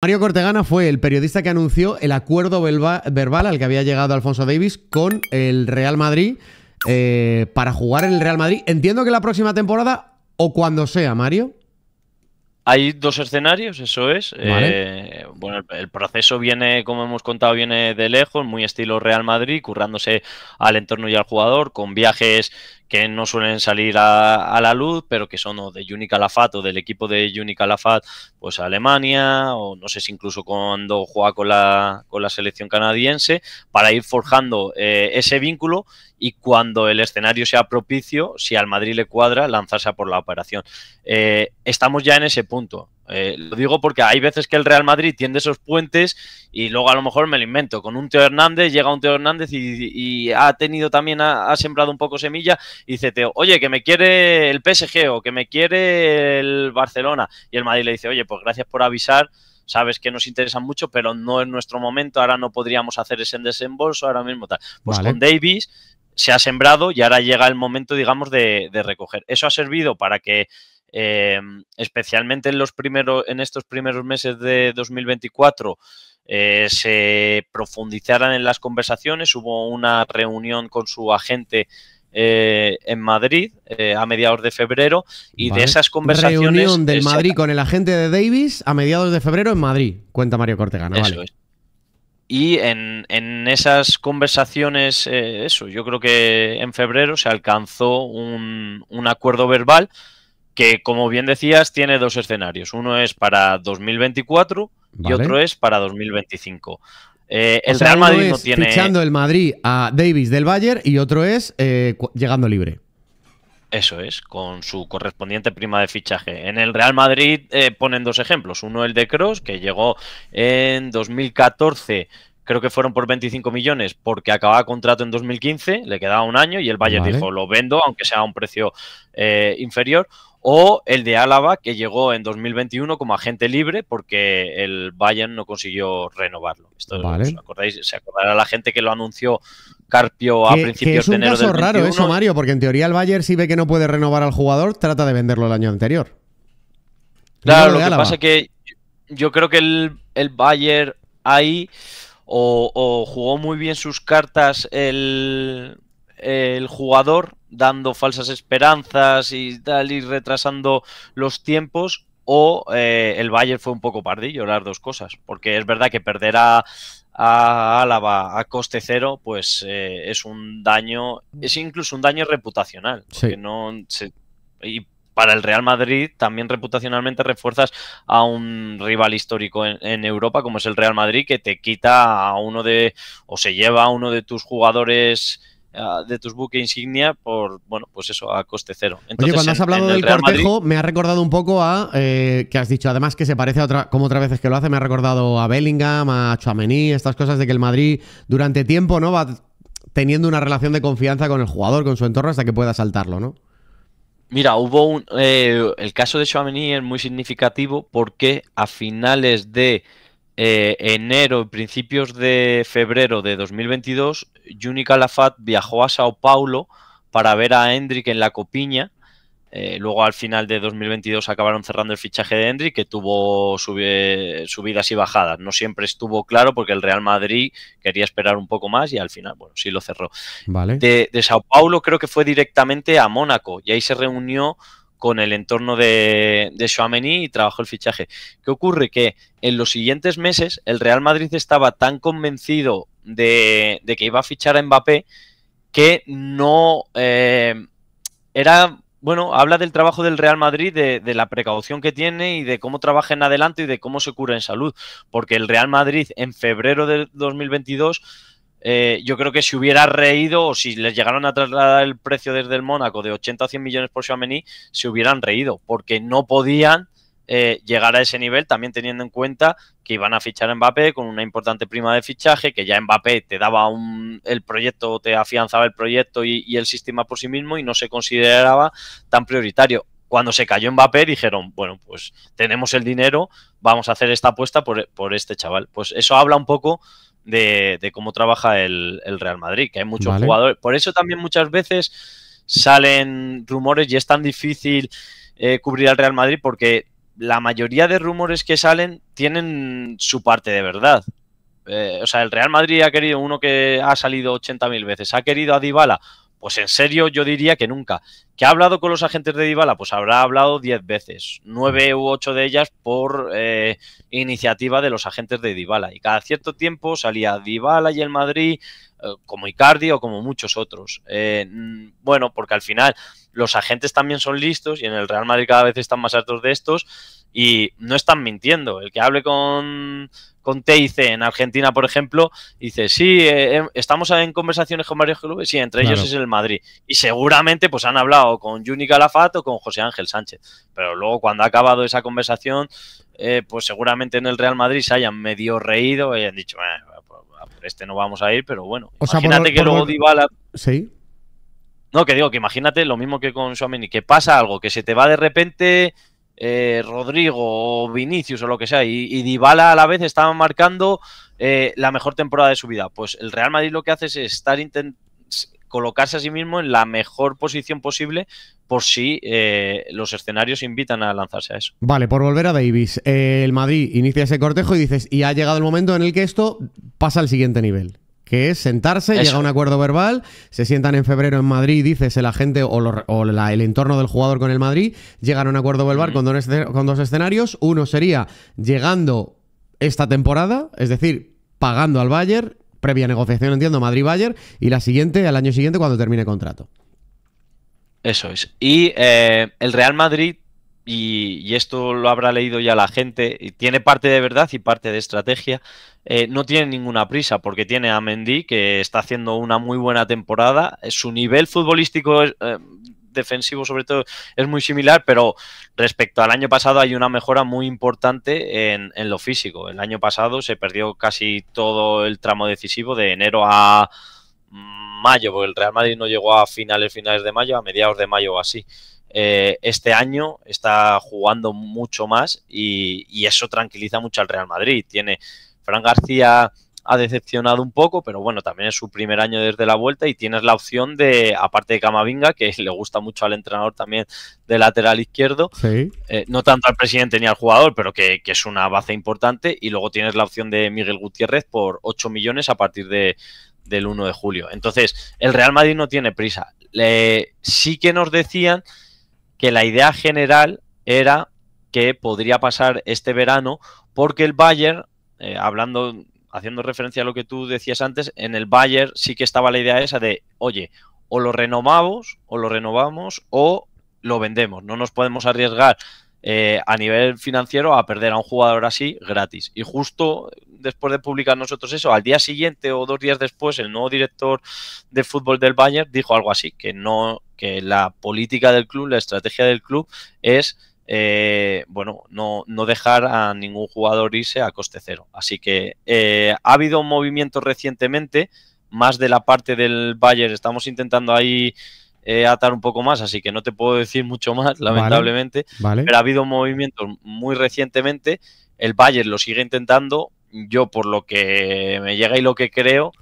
Mario Cortegana fue el periodista que anunció el acuerdo verbal al que había llegado Alfonso Davis con el Real Madrid eh, para jugar en el Real Madrid. Entiendo que la próxima temporada o cuando sea, Mario. Hay dos escenarios, eso es. Eh, bueno, el, proceso viene, como hemos contado, viene de lejos, muy estilo Real Madrid, currándose al entorno y al jugador, con viajes que no suelen salir a, la luz, pero que son de Juni Calafat o del equipo de Juni Calafat, pues Alemania, o no sé si incluso cuando juega con la, con la selección canadiense, para ir forjando eh, ese vínculo y cuando el escenario sea propicio, si al Madrid le cuadra, lanzarse por la operación. Eh, estamos ya en ese punto. Eh, lo digo porque hay veces que el Real Madrid tiende esos puentes y luego a lo mejor me lo invento. Con un Teo Hernández, llega un Teo Hernández y, ha tenido también, ha, sembrado un poco semilla y dice Teo, oye, que me quiere el PSG o que me quiere el Barcelona. Y el Madrid le dice, oye, pues gracias por avisar. Sabes que nos interesan mucho, pero no es nuestro momento. Ahora no podríamos hacer ese desembolso, ahora mismo tal. Pues con Davis se ha sembrado y ahora llega el momento, digamos, de recoger. Eso ha servido para que Em, especialmente en, los primeros, en estos primeros meses de 2024 eh, se profundizaran en las conversaciones. Hubo una reunión con su agente eh, en Madrid eh, a mediados de febrero y de esas conversaciones... Reunión del Madrid con el agente de Davis a mediados de febrero en Madrid, cuenta Mario Cortegana. Y en, esas conversaciones, eso, yo creo que en febrero se alcanzó un, un acuerdo verbal que como bien decías tiene dos escenarios. Uno es para 2024 y otro es para 2025. Eh, el Real Madrid uno es tiene... Fichando el Madrid a Davis del Bayern y otro es eh, llegando libre. Eso es, con su correspondiente prima de fichaje. En el Real Madrid eh, ponen dos ejemplos. Uno el de Cross, que llegó en 2014 creo que fueron por 25 millones porque acababa contrato en 2015, le quedaba un año y el Bayern dijo, lo vendo aunque sea a un precio inferior o el de Álava, que llegó en 2021 como agente libre porque el Bayern no consiguió renovarlo. Esto acordáis? se acordará la gente que lo anunció Carpio a principios de es de enero. Es caso raro eso, Mario, porque en teoría el Bayern si ve que no puede renovar al jugador, trata de venderlo el año anterior. Claro, lo, que pasa es que yo creo que el, Bayern ahí o jugó muy bien sus cartas el el jugador dando falsas esperanzas y tal y retrasando los tiempos o eh, el Bayern fue un poco pardillo las dos cosas porque es verdad que perder a, a Álava a coste cero pues eh, es un daño es incluso un daño reputacional no y para el Real Madrid también reputacionalmente refuerzas a un rival histórico en, en, Europa como es el Real Madrid que te quita a uno de o se lleva a uno de tus jugadores de tus buques insignia por, bueno, pues eso, a coste cero. Oye, cuando has hablado del cortejo, me ha recordado un poco a, eh, que has dicho, además que se parece a otra, como otras veces que lo hace, me ha recordado a Bellingham, a Chouameni, estas cosas de que el Madrid durante tiempo, ¿no? Va teniendo una relación de confianza con el jugador, con su entorno, hasta que pueda saltarlo, ¿no? Mira, hubo un, eh, el caso de Chouameni es muy significativo porque a finales de eh, enero, principios de febrero de 2022, Juni Calafat viajó a Sao Paulo para ver a Hendrik en la Copiña. Eh, luego al final de 2022 acabaron cerrando el fichaje de Hendrik, que tuvo subidas y bajadas. No siempre estuvo claro porque el Real Madrid quería esperar un poco más y al final, bueno, sí lo cerró. Vale. De, de Sao Paulo creo que fue directamente a Mónaco y ahí se reunió con el entorno de, de y trabajó el fichaje. ¿Qué ocurre? Que en los siguientes meses el Real Madrid estaba tan convencido de, que iba a fichar a Mbappé que no eh, era... Bueno, habla del trabajo del Real Madrid, de, de, la precaución que tiene y de cómo trabaja en adelante y de cómo se cura en salud. Porque el Real Madrid en febrero de 2022 eh, yo creo que si hubiera reído o si les llegaron a trasladar el precio desde el Mónaco de 80 a 100 millones por Xiomeni, se hubieran reído porque no podían eh, llegar a ese nivel, también teniendo en cuenta que iban a fichar a Mbappé con una importante prima de fichaje, que ya Mbappé te daba el proyecto, te afianzaba el proyecto y, el sistema por sí mismo y no se consideraba tan prioritario cuando se cayó Mbappé dijeron, bueno, pues tenemos el dinero, vamos a hacer esta apuesta por, por, este chaval. Pues eso habla un poco de, cómo trabaja el, Real Madrid, que hay muchos jugadores. Por eso también muchas veces salen rumores y es tan difícil eh, cubrir al Real Madrid porque la mayoría de rumores que salen tienen su parte de verdad. Eh, o sea, el Real Madrid ha querido uno que ha salido 80.000 veces. Ha querido a Dybala. Pues en serio yo diría que nunca. ¿Que ha hablado con los agentes de Dybala? Pues habrá hablado diez veces, nueve u ocho de ellas por eh, iniciativa de los agentes de Dybala. Y cada cierto tiempo salía Dybala y el Madrid, eh, como Icardi o como muchos otros. Eh, mm, bueno, porque al final los agentes también son listos y en el Real Madrid cada vez están más hartos de estos y no están mintiendo. El que hable con, con TIC en Argentina, por ejemplo, dice, sí, eh, em, estamos en conversaciones con varios clubes, y entre ellos es el Madrid. Y seguramente pues han hablado con Juni calafato o con José Ángel Sánchez. Pero luego cuando ha acabado esa conversación, eh, pues seguramente en el Real Madrid se hayan medio reído y han dicho, eh, pues, este no vamos a ir, pero bueno. imagínate que luego Dybala... Sí. No, que digo, que imagínate lo mismo que con Suamini, que pasa algo, que se te va de repente eh, Rodrigo o Vinicius o lo que sea, y, Dybala a la vez estaban marcando eh, la mejor temporada de su vida. Pues el Real Madrid lo que hace es estar colocarse a sí mismo en la mejor posición posible por si eh, los escenarios invitan a lanzarse a eso. Vale, por volver a Davis, el Madrid inicia ese cortejo y dices, y ha llegado el momento en el que esto pasa al siguiente nivel que es sentarse, llega a un acuerdo verbal, se sientan en febrero en Madrid, dices el agente o, el entorno del jugador con el Madrid, llegan a un acuerdo verbal con, dos, escenarios. Uno sería llegando esta temporada, es decir, pagando al Bayern, previa negociación, entiendo, Madrid-Bayern, y la siguiente, al año siguiente, cuando termine contrato. Eso es. Y eh, el Real Madrid y, esto lo habrá leído ya la gente, y tiene parte de verdad y parte de estrategia. Eh, no tiene ninguna prisa porque tiene a Mendy que está haciendo una muy buena temporada. Eh, su nivel futbolístico eh, defensivo sobre todo es muy similar, pero respecto al año pasado hay una mejora muy importante en, lo físico. El año pasado se perdió casi todo el tramo decisivo de enero a mayo, porque el Real Madrid no llegó a finales, finales de mayo, a mediados de mayo o así. Eh, este año está jugando mucho más y, eso tranquiliza mucho al Real Madrid. Tiene Fran García ha decepcionado un poco, pero bueno, también es su primer año desde la vuelta y tienes la opción de, aparte de Camavinga, que le gusta mucho al entrenador también de lateral izquierdo, eh, no tanto al presidente ni al jugador, pero que, es una base importante, y luego tienes la opción de Miguel Gutiérrez por 8 millones a partir del 1 de julio. Entonces, el Real Madrid no tiene prisa. sí que nos decían que la idea general era que podría pasar este verano porque el Bayern, eh, hablando, haciendo referencia a lo que tú decías antes, en el Bayern sí que estaba la idea esa de, oye, o lo renovamos, o lo renovamos, o lo vendemos. No nos podemos arriesgar eh, a nivel financiero a perder a un jugador así gratis. Y justo después de publicar nosotros eso, al día siguiente o dos días después, el nuevo director de fútbol del Bayern dijo algo así, que no, que la política del club, la estrategia del club es eh, bueno, no, dejar a ningún jugador irse a coste cero. Así que eh, ha habido un movimiento recientemente, más de la parte del Bayern, estamos intentando ahí atar un poco más, así que no te puedo decir mucho más, lamentablemente. Pero ha habido movimientos muy recientemente. El Bayern lo sigue intentando. Yo, por lo que me llega y lo que creo.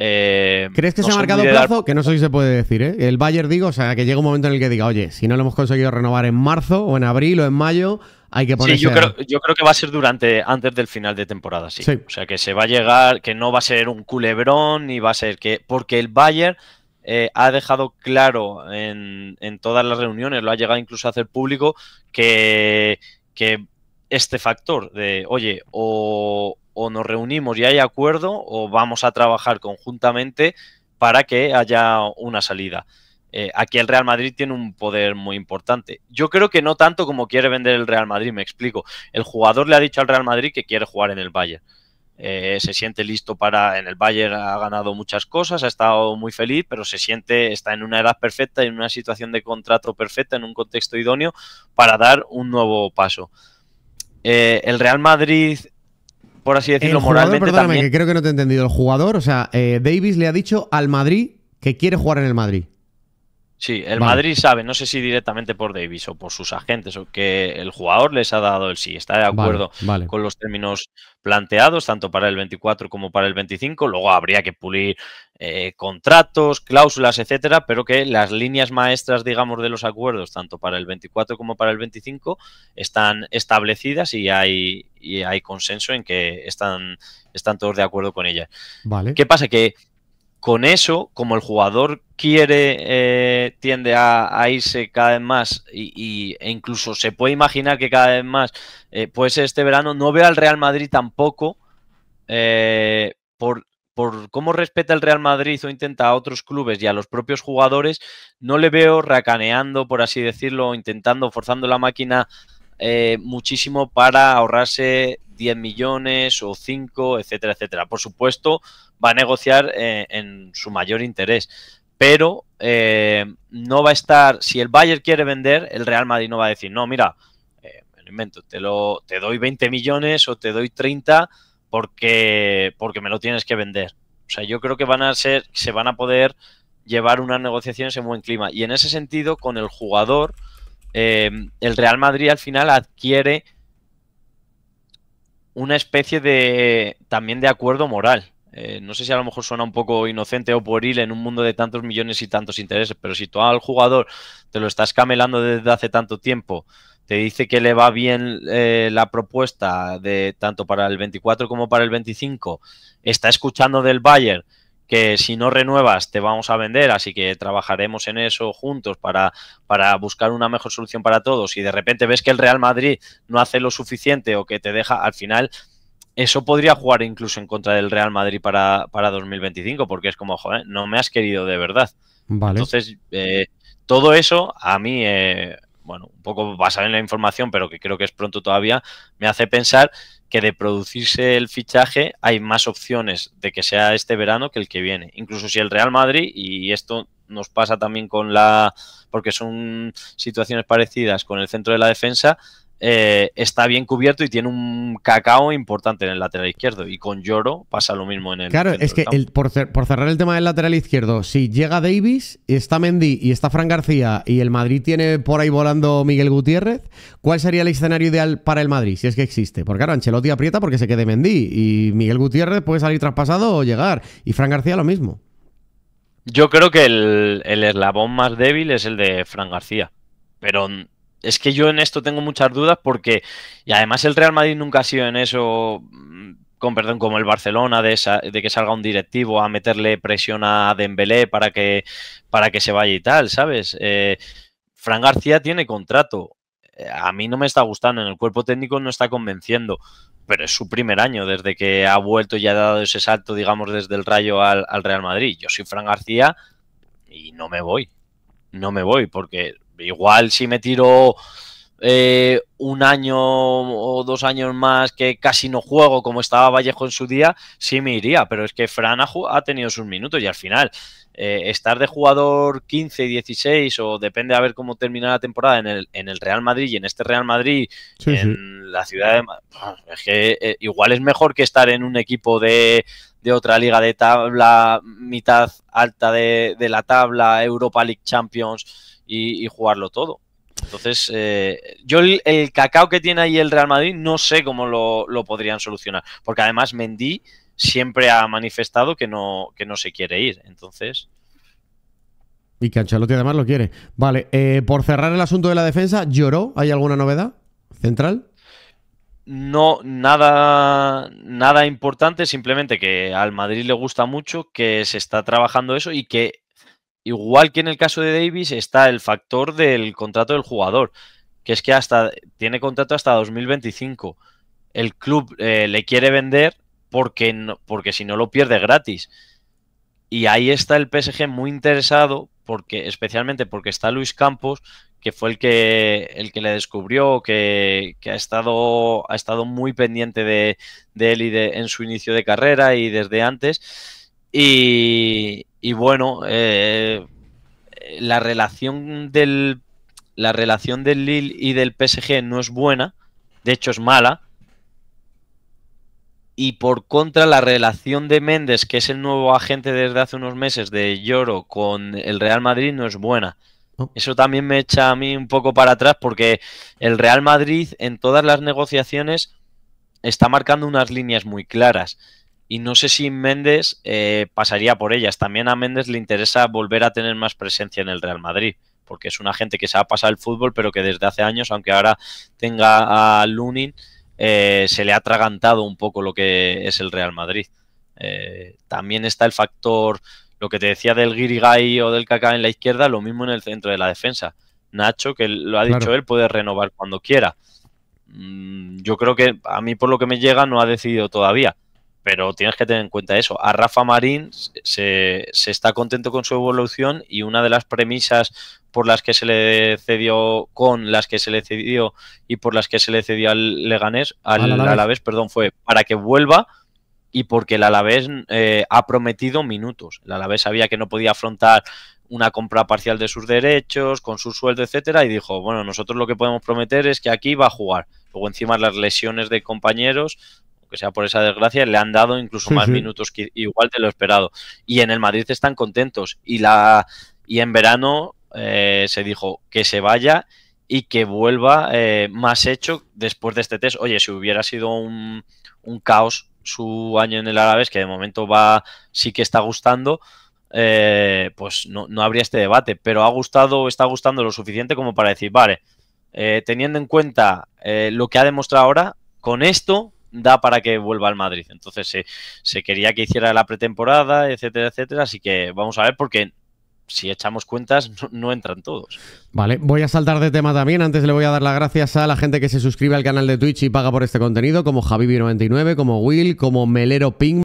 Eh, ¿Crees que se ha marcado un plazo? Que no sé si se puede decir, ¿eh? El Bayern, digo, o sea, que llega un momento en el que diga, oye, si no lo hemos conseguido renovar en marzo o en abril o en mayo, hay que ponerse... Sí, yo creo, yo creo que va a ser durante, antes del final de temporada, sí. sí. O sea, que se va a llegar, que no va a ser un culebrón, ni va a ser que... Porque el Bayern eh, ha dejado claro en, todas las reuniones, lo ha llegado incluso a hacer público, que, este factor de, oye, o, nos reunimos y hay acuerdo o vamos a trabajar conjuntamente para que haya una salida. Eh, aquí el Real Madrid tiene un poder muy importante. Yo creo que no tanto como quiere vender el Real Madrid, me explico. El jugador le ha dicho al Real Madrid que quiere jugar en el Bayern. Eh, se siente listo para, en el Bayern ha ganado muchas cosas, ha estado muy feliz, pero se siente, está en una edad perfecta, en una situación de contrato perfecta, en un contexto idóneo para dar un nuevo paso. Eh, el Real Madrid, por así decirlo, moralmente también... que creo que no te he entendido. El jugador, o sea, eh, Davis le ha dicho al Madrid que quiere jugar en el Madrid. Sí, el Madrid sabe, no sé si directamente por Davis o por sus agentes, o que el jugador les ha dado el sí, está de acuerdo con los términos planteados, tanto para el 24 como para el 25. Luego habría que pulir eh, contratos, cláusulas, etcétera, pero que las líneas maestras, digamos, de los acuerdos, tanto para el 24 como para el 25, están establecidas y hay, hay consenso en que están, están todos de acuerdo con ellas. ¿Qué pasa? Que con eso, como el jugador quiere, eh, tiende a, irse cada vez más y, e incluso se puede imaginar que cada vez más, pues este verano no veo al Real Madrid tampoco eh, por, por cómo respeta el Real Madrid o intenta a otros clubes y a los propios jugadores, no le veo racaneando, por así decirlo, intentando, forzando la máquina muchísimo para ahorrarse 10 millones o 5, etcétera, etcétera. Por supuesto, va a negociar eh, en su mayor interés, pero eh, no va a estar, si el Bayern quiere vender, el Real Madrid no va a decir, no, mira, eh, invento, te, lo, te doy 20 millones o te doy 30 porque, porque me lo tienes que vender. O sea, yo creo que van a ser, se van a poder llevar unas negociaciones en buen clima. Y en ese sentido, con el jugador, el Real Madrid al final adquiere una especie de también de acuerdo moral. Eh, no sé si a lo mejor suena un poco inocente o pueril en un mundo de tantos millones y tantos intereses, pero si tú al jugador te lo estás camelando desde hace tanto tiempo, te dice que le va bien eh, la propuesta de tanto para el 24 como para el 25, está escuchando del Bayern que si no renuevas te vamos a vender, así que trabajaremos en eso juntos para, para buscar una mejor solución para todos y de repente ves que el Real Madrid no hace lo suficiente o que te deja al final eso podría jugar incluso en contra del Real Madrid para, para 2025, porque es como, joder, no me has querido de verdad. Vale. Entonces, eh, todo eso a mí eh, bueno, un poco basada en la información, pero que creo que es pronto todavía, me hace pensar que de producirse el fichaje hay más opciones de que sea este verano que el que viene. Incluso si el Real Madrid, y esto nos pasa también con la, porque son situaciones parecidas con el centro de la defensa, eh, está bien cubierto y tiene un cacao importante en el lateral izquierdo. Y con Lloro pasa lo mismo en el. Claro, es que por, cerrar el tema del lateral izquierdo, si llega Davis, está Mendy y está Fran García y el Madrid tiene por ahí volando Miguel Gutiérrez, ¿cuál sería el escenario ideal para el Madrid? Si es que existe. Porque claro, Ancelotti aprieta porque se quede Mendy y Miguel Gutiérrez puede salir traspasado o llegar. Y Fran García lo mismo. Yo creo que el, el eslabón más débil es el de Fran García. Pero es que yo en esto tengo muchas dudas porque, y además el Real Madrid nunca ha sido en eso, mm, con perdón, como el Barcelona, de, que salga un directivo a meterle presión a Dembélé para que, para que se vaya y tal, ¿sabes? Eh, Fran García tiene contrato. Eh, a mí no me está gustando, en el cuerpo técnico no está convenciendo, pero es su primer año desde que ha vuelto y ha dado ese salto, digamos, desde el Rayo al, al Real Madrid. Yo soy Fran García y no me voy. No me voy porque igual si me tiro eh, un año o dos años más que casi no juego como estaba Vallejo en su día, sí me iría, pero es que Fran ha, tenido sus minutos y al final eh, estar de jugador 15, 16 o depende a ver cómo termina la temporada en el, en el Real Madrid y en este Real Madrid, en la ciudad de... Madrid, Es que eh, igual es mejor que estar en un equipo de, de otra liga de tabla, mitad alta de, de la tabla, Europa League Champions y, jugarlo todo. Entonces, eh, yo el, cacao que tiene ahí el Real Madrid no sé cómo lo, podrían solucionar, porque además Mendy siempre ha manifestado que no, que no se quiere ir. Entonces... Y que además lo quiere. Vale, eh, por cerrar el asunto de la defensa, ¿lloró? ¿Hay alguna novedad central? No, nada, nada importante, simplemente que al Madrid le gusta mucho, que se está trabajando eso y que Igual que en el caso de Davis está el factor del contrato del jugador, que es que hasta tiene contrato hasta 2025. El club eh, le quiere vender porque, porque si no lo pierde gratis. Y ahí está el PSG muy interesado, porque, especialmente porque está Luis Campos, que fue el que, el que le descubrió, que, ha, estado, ha estado muy pendiente de, de él y de, en su inicio de carrera y desde antes. Y, y bueno, eh, la relación del la relación del Lille y del PSG no es buena, de hecho es mala. Y por contra, la relación de Méndez, que es el nuevo agente desde hace unos meses de Lloro con el Real Madrid, no es buena. Eso también me echa a mí un poco para atrás porque el Real Madrid en todas las negociaciones está marcando unas líneas muy claras y no sé si Méndez eh, pasaría por ellas. También a Méndez le interesa volver a tener más presencia en el Real Madrid, porque es una gente que se ha pasado el fútbol, pero que desde hace años, aunque ahora tenga a Lunin, eh, se le ha atragantado un poco lo que es el Real Madrid. Eh, también está el factor, lo que te decía del Guirigay o del Kaká en la izquierda, lo mismo en el centro de la defensa. Nacho, que lo ha dicho él, puede renovar cuando quiera. Mm, yo creo que a mí por lo que me llega no ha decidido todavía pero tienes que tener en cuenta eso. A Rafa Marín se, está contento con su evolución y una de las premisas por las que se le cedió, con las que se le cedió y por las que se le cedió al Leganés, al, Alavés. perdón, fue para que vuelva y porque el Alavés eh, ha prometido minutos. El Alavés sabía que no podía afrontar una compra parcial de sus derechos, con su sueldo, etcétera, y dijo, bueno, nosotros lo que podemos prometer es que aquí va a jugar. Luego encima las lesiones de compañeros que sea por esa desgracia, le han dado incluso más minutos que igual de lo esperado. Y en el Madrid están contentos. Y, la, y en verano eh, se dijo que se vaya y que vuelva eh, más hecho después de este test. Oye, si hubiera sido un, caos su año en el Árabes, que de momento va, sí que está gustando, eh, pues no, habría este debate. Pero ha gustado, está gustando lo suficiente como para decir, vale, teniendo en cuenta lo que ha demostrado ahora, con esto da para que vuelva al Madrid. Entonces se, se quería que hiciera la pretemporada, etcétera, etcétera. Así que vamos a ver porque si echamos cuentas, no, no, entran todos. Vale, voy a saltar de tema también. Antes le voy a dar las gracias a la gente que se suscribe al canal de Twitch y paga por este contenido, como javi 99 como Will, como Melero Ping.